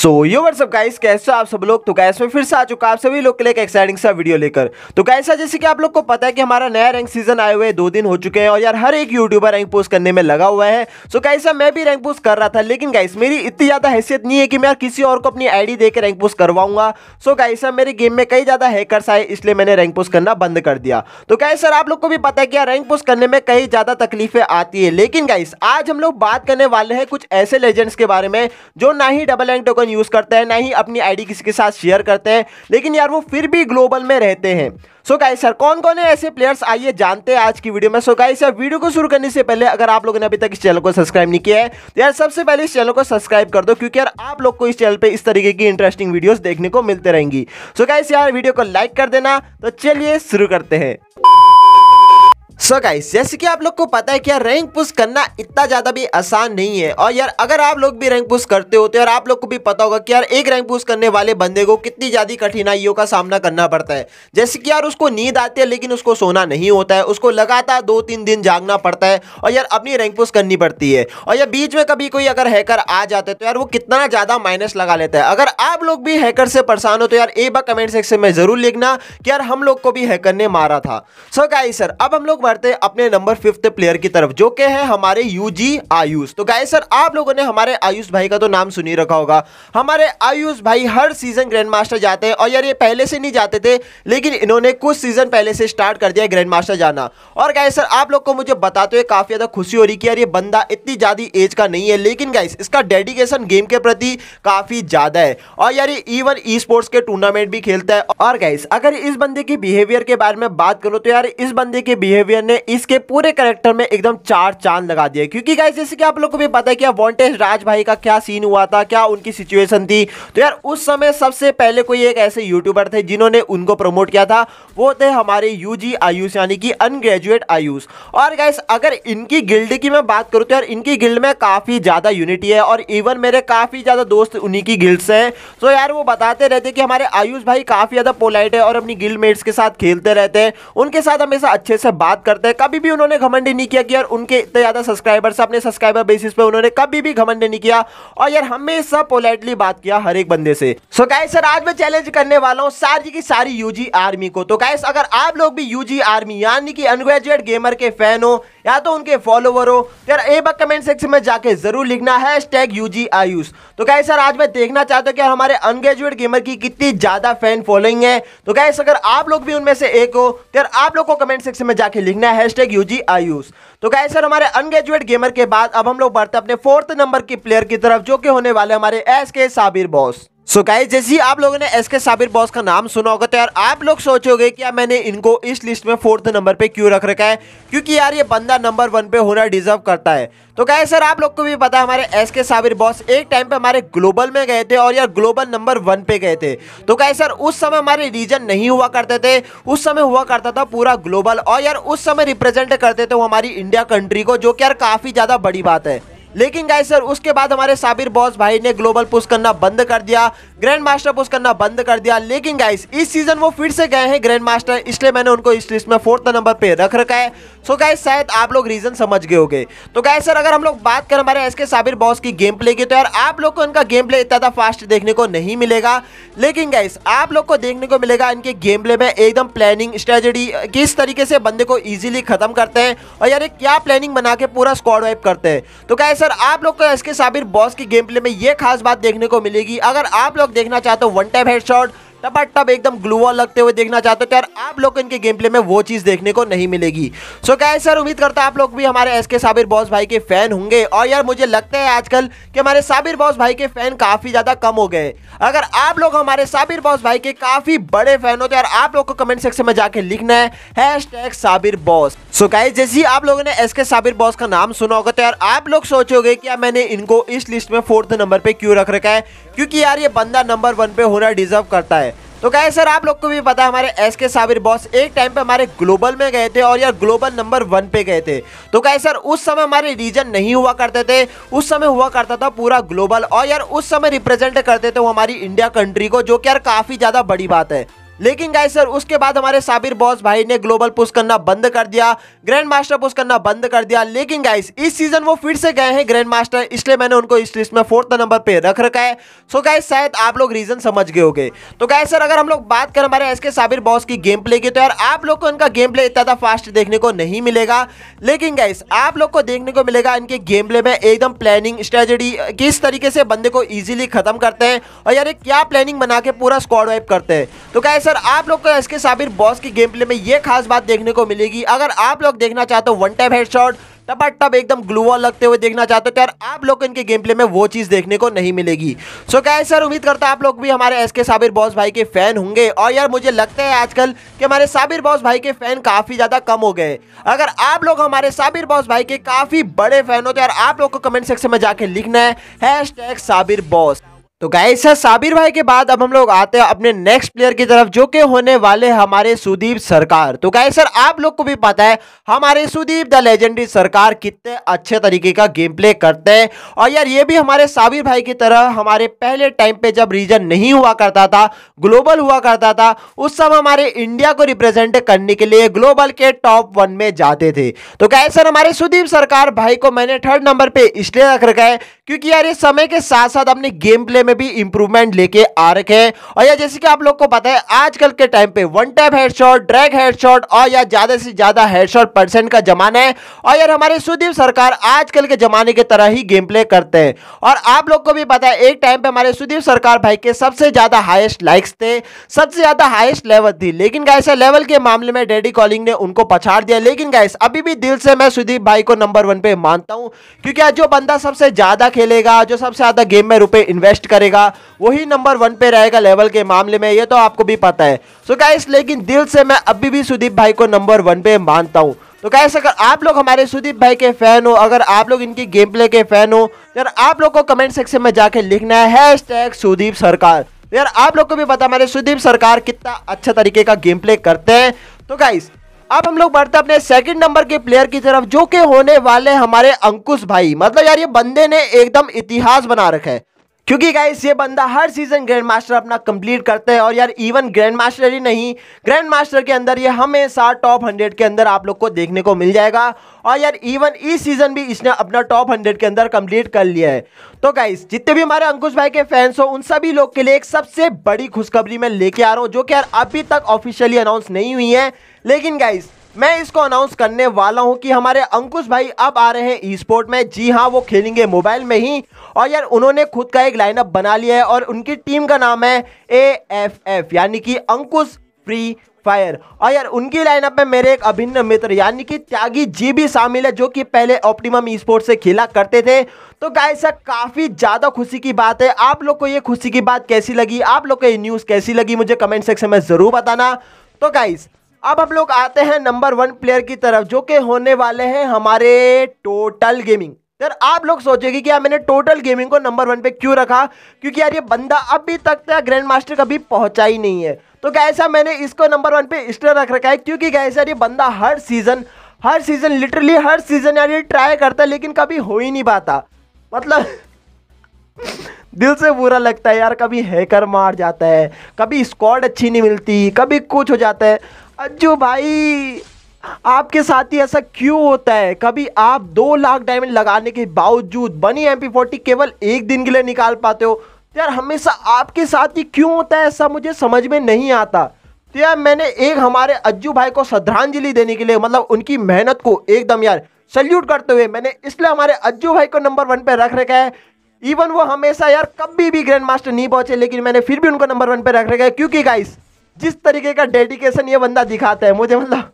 सो यो सब गाइस कैसे हो आप सब लोग तो गाइस में फिर से आ चुका आप सभी लोग के लिए एक एक्साइटिंग सा वीडियो लेकर तो कैसा जैसे कि आप लोग को पता है कि हमारा नया रैंक सीजन आए हुए दो दिन हो चुके हैं और यार हर एक यूट्यूबर रैंक पोस्ट करने में लगा हुआ है सो कैसा मैं भी रैंक पोस्ट कर रहा था लेकिन गाइस मेरी इतनी ज़्यादा हैसियत नहीं है कि मैं किसी और को अपनी आई देकर रैंक पोस्ट करवाऊंगा सो कैसा मेरे गेम में कई ज़्यादा हैकर्स आए इसलिए मैंने रैंक पोस्ट करना बंद कर दिया तो गाइस सर आप लोग को भी पता है कि यार रैंक पोस्ट करने में कई ज़्यादा तकलीफें आती है लेकिन गाइस आज हम लोग बात करने वाले हैं कुछ ऐसे लेजेंड्स के बारे में जो ना ही double rank token phone use करते हैं ना ही अपनी आईडी किसी के साथ शेयर करते हैं लेकिन यार वो फिर भी ग्लोबल में रहते हैं सो so गाइस सर कौन कौन है ऐसे प्लेयर्स आइए जानते हैं आज की वीडियो में सो गाइस सर वीडियो को शुरू करने से पहले अगर आप लोगों ने अभी तक इस चैनल को सब्सक्राइब नहीं किया है तो यार सबसे पहले इस चैनल को सब्सक्राइब कर दो क्योंकि यार आप लोग को इस चैनल पे इस तरीके की इंटरेस्टिंग वीडियोस देखने को मिलते रहेंगी सो so गाइस यार वीडियो को लाइक कर देना तो चलिए शुरू करते हैं सो so गाइस जैसे कि आप लोग को पता है कि यार रैंक पुश करना इतना ज्यादा भी आसान नहीं है और यार अगर आप लोग भी रैंक पुश करते होते और आप लोग को भी पता होगा कि यार एक रैंक पुश करने वाले बंदे को कितनी ज्यादा कठिनाइयों का सामना करना पड़ता है जैसे कि यार उसको नींद आती है लेकिन उसको सोना नहीं होता है उसको लगातार दो तीन दिन जागना पड़ता है और यार अपनी रैंक पुश करनी पड़ती है और यार बीच में कभी कोई अगर हैकर आ जाता है तो यार वो कितना ज्यादा माइनस लगा लेता है अगर आप लोग भी हैकर से परेशान हो तो यार एक बार कमेंट सेक्शन में जरूर लिखना कि यार हम लोग को भी हैकर ने मारा था सो गाइस सर अब हम लोग करते हैं अपने नंबर फिफ्थ प्लेयर की तरफ जो के है हमारे यूजी आयुष तो गाय सर आप लोगों ने हमारे आयुष भाई का तो नाम सुनी रखा होगा हमारे आयुष भाई हर सीजन ग्रैंड मास्टर जाते हैं और यार ये पहले से नहीं जाते थे लेकिन इन्होंने कुछ सीजन पहले से स्टार्ट कर दिया ग्रैंड मास्टर जाना और गाय सर आप लोग को मुझे बताते हुए काफी ज्यादा खुशी हो रही कि यार ये बंदा इतनी ज्यादा एज का नहीं है लेकिन गाइस इसका डेडिकेशन गेम के प्रति काफी ज्यादा है और यार ये इवन ई स्पोर्ट्स के टूर्नामेंट भी खेलता है और गाइस अगर इस बंदे के बिहेवियर के बारे में बात करो तो यार इस बंदे के बिहेवियर ने इसके पूरे करेक्टर में एकदम चार चांद लगा दिया क्योंकि गाइस जैसे कि आप लोग को भी पता है कि वॉन्टेज राज भाई का क्या सीन हुआ था क्या उनकी सिचुएशन थी तो यार उस समय सबसे पहले कोई एक ऐसे यूट्यूबर थे जिन्होंने उनको प्रमोट किया था वो थे हमारे यू आयुष यानी कि अनग्रेजुएट आयुष और गाइस अगर इनकी गिल्ड की मैं बात करूँ तो यार इनकी गिल्ड में काफ़ी ज़्यादा यूनिटी है और इवन मेरे काफ़ी ज़्यादा दोस्त उन्हीं की गिल्ड से हैं तो यार वो बताते रहते कि हमारे आयुष भाई काफ़ी ज़्यादा पोलाइट है और अपनी गिल्ड मेट्स के साथ खेलते रहते हैं उनके साथ हमेशा अच्छे से बात कर करते हैं कभी भी उन्होंने घमंड नहीं किया कि यार उनके इतने ज़्यादा सब्सक्राइबर्स अपने सब्सक्राइबर बेसिस पे उन्होंने कभी भी घमंड नहीं किया और यार हमेशा पोलाइटली बात किया हर एक बंदे से सो so, गायस सर आज मैं चैलेंज करने वाला हूँ सारी की सारी यूजी आर्मी को तो गायस अगर आप लोग भी यूजी आर्मी यानी कि अनग्रेजुएट गेमर के फैन हो या तो उनके फॉलोवर हो तो यार एक बार कमेंट सेक्शन में जाके जरूर लिखना है टैग यूजी आयुष तो क्या सर आज मैं देखना चाहता हूँ कि हमारे अनग्रेजुएट गेमर की कितनी ज़्यादा फैन फॉलोइंग है तो क्या अगर आप लोग भी उनमें से एक हो तो यार आप लोग को कमेंट सेक्शन में जाके लिखना करना है हैशटैग यूजी आयुष तो गाय सर हमारे अनग्रेजुएट गेमर के बाद अब हम लोग बढ़ते अपने फोर्थ नंबर के प्लेयर की तरफ जो कि होने वाले हमारे S K Sabir boss so guys जैसे ही आप लोगों ने एस के साबिर बॉस का नाम सुना होगा तो यार आप लोग सोचोगे कि यार मैंने इनको इस लिस्ट में फोर्थ नंबर पे क्यों रख रखा है क्योंकि यार ये बंदा नंबर वन पे होना डिजर्व करता है तो गाय सर आप लोग को भी पता है हमारे एस के साबिर बॉस एक टाइम पे हमारे ग्लोबल में गए थे और यार ग्लोबल नंबर वन पे गए थे तो गाय सर उस समय हमारे रीजन नहीं हुआ करते थे उस समय हुआ करता था पूरा ग्लोबल और यार उस समय रिप्रेजेंट करते थे वो हमारी इंडिया कंट्री को जो कि यार काफ़ी ज़्यादा बड़ी बात है लेकिन गाय सर उसके बाद हमारे साबिर बॉस भाई ने ग्लोबल पुश करना बंद कर दिया ग्रैंड मास्टर पोस्ट करना बंद कर दिया लेकिन गाइस इस सीजन वो फिर से गए हैं ग्रैंड मास्टर इसलिए मैंने उनको इस लिस्ट में फोर्थ नंबर पे रख रखा है सो so गाइस शायद आप लोग रीजन समझ गए होंगे तो गाइस सर अगर हम लोग बात करें हमारे एस के साबिर बॉस की गेम प्ले की तो यार आप लोग को इनका गेम प्ले इतना फास्ट देखने को नहीं मिलेगा लेकिन गाइस आप लोग को देखने को मिलेगा इनके गेम प्ले में एकदम प्लानिंग स्ट्रेटेजी किस तरीके से बंदे को ईजिली खत्म करते हैं और यार क्या प्लानिंग बना के पूरा स्कॉड वाइप करते हैं तो गाय सर आप लोग को एस के साबिर बॉस की गेम प्ले में ये खास बात देखने को मिलेगी अगर आप लोग देखना चाहते हो वन टाइप हेड टप एकदम ग्लूवा लगते हुए देखना चाहते हो और तो यार आप लोग को इनके गेम प्ले में वो चीज़ देखने को नहीं मिलेगी सो क्या सर उम्मीद करता है आप लोग भी हमारे एस के साबिर बॉस भाई के फैन होंगे और यार मुझे लगता है आजकल कि हमारे साबिर बॉस भाई के फैन काफ़ी ज़्यादा कम हो गए अगर आप लोग हमारे साबिर बॉस भाई के काफ़ी बड़े फैन हो तो यार आप लोग को कमेंट सेक्शन में जाके लिखना है साबिर बॉस सो गाय जैसे ही आप लोगों ने एस के साबिर बॉस का नाम सुना होगा तो यार आप लोग सोचोगे कि यार मैंने इनको इस लिस्ट में फोर्थ नंबर पे क्यों रख रखा है क्योंकि यार ये बंदा नंबर वन पे होना डिजर्व करता है तो क्या सर आप लोग को भी पता है हमारे एस के साबिर बॉस एक टाइम पे हमारे ग्लोबल में गए थे और यार ग्लोबल नंबर वन पे गए थे तो क्या सर उस समय हमारे रीजन नहीं हुआ करते थे उस समय हुआ करता था पूरा ग्लोबल और यार उस समय रिप्रेजेंट करते थे वो हमारी इंडिया कंट्री को जो कि यार काफ़ी ज़्यादा बड़ी बात है लेकिन गाइस सर उसके बाद हमारे साबिर बॉस भाई ने ग्लोबल पुश करना बंद कर दिया ग्रैंड मास्टर पुश करना बंद कर दिया लेकिन गाइस इस सीजन वो फिर से गए हैं ग्रैंड मास्टर इसलिए मैंने उनको इस लिस्ट में फोर्थ नंबर पे रख रखा है सो गाइस शायद आप लोग रीजन समझ गए होंगे तो गाय सर अगर हम लोग बात करें हमारे एस के साबिर बॉस की गेम प्ले की तो यार आप लोग को इनका गेम प्ले इतना फास्ट देखने को नहीं मिलेगा लेकिन गाइस आप लोग को देखने को मिलेगा इनके गेम प्ले में एकदम प्लानिंग स्ट्रेटेडी किस तरीके से बंदे को ईजिली खत्म करते हैं और यार क्या प्लानिंग बना के पूरा स्कॉड वाइप करते हैं तो गाय सर आप लोग को इसके साबिर बॉस की गेम प्ले में ये खास बात देखने को मिलेगी अगर आप लोग देखना चाहते हो वन टाइप हेड तब तब एकदम ग्लूवॉल लगते हुए देखना चाहते हो तो यार आप लोग को इनके गेम प्ले में वो चीज़ देखने को नहीं मिलेगी सो क्या सर उम्मीद करता है आप लोग भी हमारे एस के साबिर बॉस भाई के फैन होंगे और यार मुझे लगता है आजकल कि हमारे साबिर बॉस भाई के फैन काफ़ी ज़्यादा कम हो गए अगर आप लोग हमारे साबिर बॉस भाई के काफ़ी बड़े फैन हो तो यार आप लोग को कमेंट सेक्शन में जाकर लिखना है हैश टैग साबिर बॉस तो गाय सर साबिर भाई के बाद अब हम लोग आते हैं अपने नेक्स्ट प्लेयर की तरफ जो कि होने वाले हमारे सुदीप सरकार तो गाय सर आप लोग को भी पता है हमारे सुदीप द लेजेंडरी सरकार कितने अच्छे तरीके का गेम प्ले करते हैं और यार ये भी हमारे साबिर भाई की तरह हमारे पहले टाइम पे जब रीजन नहीं हुआ करता था ग्लोबल हुआ करता था उस समय हमारे इंडिया को रिप्रेजेंट करने के लिए ग्लोबल के टॉप वन में जाते थे तो गाय सर हमारे सुदीप सरकार भाई को मैंने थर्ड नंबर पर इसलिए रख रखा है क्योंकि यार ये समय के साथ साथ अपने गेम प्ले में भी इंप्रूवमेंट लेके आ रखे हैं और यार जैसे कि आप लोग को पता है आजकल के टाइम पे one tap headshot drag headshot और यार ज्यादा से ज्यादा हेडशॉट परसेंट का जमाना है और यार हमारे सुदीप सरकार आजकल के जमाने की तरह ही गेम प्ले करते हैं और आप लोग को भी पता है एक टाइम पे हमारे सुदीप सरकार भाई के सबसे ज्यादा हाइस्ट लाइक्स थे सबसे ज्यादा हाइस्ट लेवल थी लेकिन गाइस लेवल के मामले में डेडी कॉलिंग ने उनको पछाड़ दिया लेकिन गाय अभी भी दिल से मैं सुदीप भाई को नंबर वन पे मानता हूँ क्योंकि आज जो बंदा सबसे ज्यादा खेलेगा जो सबसे ज़्यादा गेम में रुपए इन्वेस्ट करेगा वही नंबर वन पे रहेगा लेवल के मामले में ये तो आपको भी पता है सो so गाइस लेकिन दिल से मैं अभी भी सुदीप भाई को नंबर वन पे मानता हूँ तो गैस अगर आप लोग हमारे सुदीप भाई के फैन हो अगर आप लोग इनकी गेम प्ले के फैन हो तो यार आप लोग को कमेंट सेक्शन में जाके लिखना है हैश सुदीप सरकार तो यार आप लोग को भी पता हमारे सुदीप सरकार कितना अच्छा तरीके का गेम प्ले करते हैं तो गाइस अब हम लोग बढ़ते अपने सेकंड नंबर के प्लेयर की तरफ जो के होने वाले हमारे अंकुश भाई मतलब यार ये बंदे ने एकदम इतिहास बना रखा है क्योंकि गाइस ये बंदा हर सीजन ग्रैंड मास्टर अपना कंप्लीट करता है और यार इवन ग्रैंड मास्टर ही नहीं ग्रैंड मास्टर के अंदर ये हमेशा टॉप हंड्रेड के अंदर आप लोग को देखने को मिल जाएगा और यार इवन इस सीजन भी इसने अपना टॉप हंड्रेड के अंदर कंप्लीट कर लिया है तो गाइस जितने भी हमारे अंकुश भाई के फैंस हो उन सभी लोग के लिए एक सबसे बड़ी खुशखबरी मैं लेके आ रहा हूँ जो कि यार अभी तक ऑफिशियली अनाउंस नहीं हुई है लेकिन गाइज मैं इसको अनाउंस करने वाला हूं कि हमारे अंकुश भाई अब आ रहे हैं ई स्पोर्ट में जी हाँ वो खेलेंगे मोबाइल में ही और यार उन्होंने खुद का एक लाइनअप बना लिया है और उनकी टीम का नाम है ए एफ एफ यानी कि अंकुश फ्री फायर और यार उनकी लाइनअप में मेरे एक अभिन्न मित्र यानी कि त्यागी जी भी शामिल है जो कि पहले ऑप्टिमम ई स्पोर्ट से खेला करते थे तो गाय सर काफ़ी ज़्यादा खुशी की बात है आप लोग को ये खुशी की बात कैसी लगी आप लोग को ये न्यूज़ कैसी लगी मुझे कमेंट सेक्शन में ज़रूर बताना तो गाइज़ अब हम लोग आते हैं नंबर वन प्लेयर की तरफ जो कि होने वाले हैं हमारे टोटल गेमिंग यार आप लोग सोचेगी कि यार मैंने टोटल गेमिंग को नंबर वन पे क्यों रखा क्योंकि यार ये बंदा अभी तक ग्रैंड तो मास्टर कभी पहुंचा ही नहीं है तो ऐसा मैंने इसको नंबर वन पे इसलिए रख रखा है क्योंकि क्या यार ये बंदा हर सीज़न हर सीज़न लिटरली हर सीज़न यार ये ट्राई करता है लेकिन कभी हो ही नहीं पाता मतलब दिल से बुरा लगता है यार कभी हैकर मार जाता है कभी स्क्वाड अच्छी नहीं मिलती कभी कुछ हो जाता है अज्जू भाई आपके साथ ही ऐसा क्यों होता है कभी आप दो लाख डायमंड लगाने के बावजूद बनी एम पी केवल एक दिन के लिए निकाल पाते हो तो यार हमेशा आपके साथ ही क्यों होता है ऐसा मुझे समझ में नहीं आता तो यार मैंने एक हमारे अज्जू भाई को श्रद्धांजलि देने के लिए मतलब उनकी मेहनत को एकदम यार सल्यूट करते हुए मैंने इसलिए हमारे अज्जू भाई को नंबर वन पे रख रखा है इवन वो हमेशा यार कभी भी ग्रैंड मास्टर नहीं पहुंचे लेकिन मैंने फिर भी उनको नंबर वन पे रख रखा है क्योंकि गाइस जिस तरीके का डेडिकेशन ये बंदा दिखाता है मुझे मतलब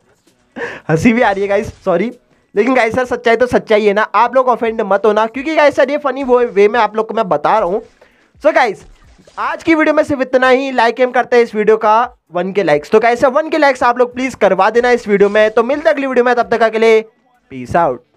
हंसी भी आ रही है गाइस सॉरी लेकिन गाइस सर सच्चाई तो सच्चाई है ना आप लोग ऑफेंड मत होना क्योंकि गाइस सर ये फनी वो वे में आप लोग को मैं बता रहा हूँ सो so, गाइस आज की वीडियो में सिर्फ इतना ही लाइक एम करते हैं इस वीडियो का वन के लाइक्स तो guys sir one K likes आप लोग प्लीज़ करवा देना इस वीडियो में तो मिलते अगली वीडियो में तब तक के लिए पीस आउट